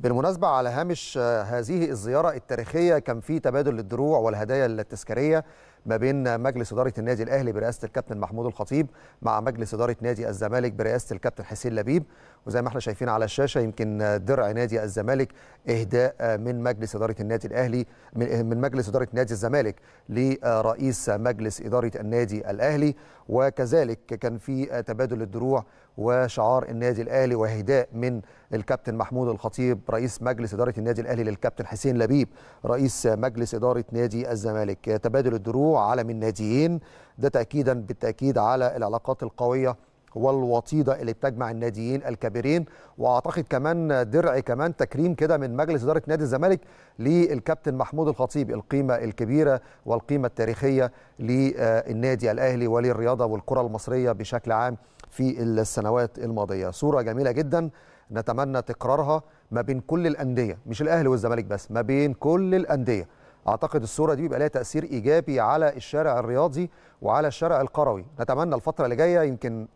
بالمناسبة على هامش آه، هذه الزيارة التاريخية كان في تبادل للدروع والهدايا التذكارية ما بين مجلس اداره النادي الاهلي برئاسه الكابتن محمود الخطيب مع مجلس اداره نادي الزمالك برئاسه الكابتن حسين لبيب وزي ما احنا شايفين على الشاشه يمكن درع نادي الزمالك اهداء من مجلس اداره النادي الاهلي من إه-، مجلس اداره نادي الزمالك لرئيس مجلس اداره النادي الاهلي وكذلك كان في تبادل الدروع وشعار النادي الاهلي وهداء من الكابتن محمود الخطيب رئيس مجلس اداره النادي الاهلي للكابتن حسين لبيب رئيس مجلس اداره نادي الزمالك تبادل الدروع وعالم الناديين ده تأكيدا بالتأكيد على العلاقات القوية والوطيده اللي بتجمع الناديين الكبيرين واعتقد كمان درع كمان تكريم كده من مجلس اداره نادي الزمالك للكابتن محمود الخطيب القيمه الكبيره والقيمه التاريخيه للنادي الاهلي وللرياضه والكره المصريه بشكل عام في السنوات الماضيه صوره جميله جدا نتمنى تكرارها ما بين كل الانديه مش الاهلي والزمالك بس ما بين كل الانديه اعتقد الصوره دي بيبقى لها تاثير ايجابي على الشارع الرياضي وعلى الشارع القروي نتمنى الفتره اللي جايه يمكن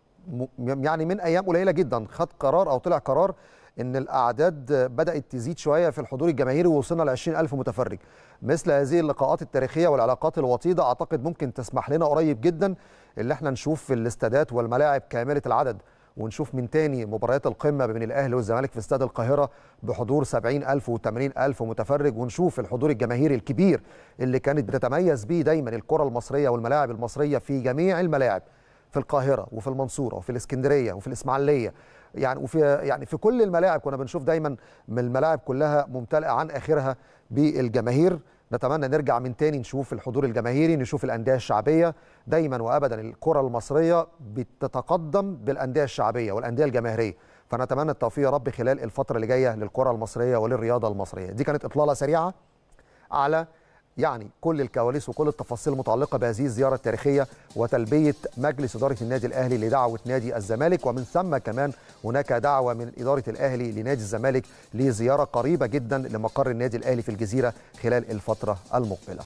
يعني من ايام قليله جدا خد قرار او طلع قرار ان الاعداد بدات تزيد شويه في الحضور الجماهيري ووصلنا ل 20000 متفرج مثل هذه اللقاءات التاريخيه والعلاقات الوطيده اعتقد ممكن تسمح لنا قريب جدا اللي احنا نشوف في الاستادات والملاعب كامله العدد ونشوف من تاني مباريات القمه بين الاهلي والزمالك في استاد القاهره بحضور 70000 و80000 متفرج ونشوف الحضور الجماهيري الكبير اللي كانت بتتميز بيه دايما الكره المصريه والملاعب المصريه في جميع الملاعب في القاهره وفي المنصوره وفي الاسكندريه وفي الاسماعيليه يعني وفي يعني في كل الملاعب كنا بنشوف دايما من الملاعب كلها ممتلئه عن اخرها بالجماهير نتمنى نرجع من تاني نشوف الحضور الجماهيري نشوف الأندية الشعبية دايما وأبدا الكرة المصرية بتتقدم بالأندية الشعبية والأندية الجماهيرية فنتمنى التوفيق يا رب خلال الفترة اللي جاية للكرة المصرية وللرياضة المصرية دي كانت إطلالة سريعة على يعني كل الكواليس وكل التفاصيل المتعلقه بهذه الزياره التاريخيه وتلبيه مجلس اداره النادي الاهلي لدعوه نادي الزمالك ومن ثم كمان هناك دعوه من اداره الاهلي لنادي الزمالك لزياره قريبه جدا لمقر النادي الاهلي في الجزيره خلال الفتره المقبله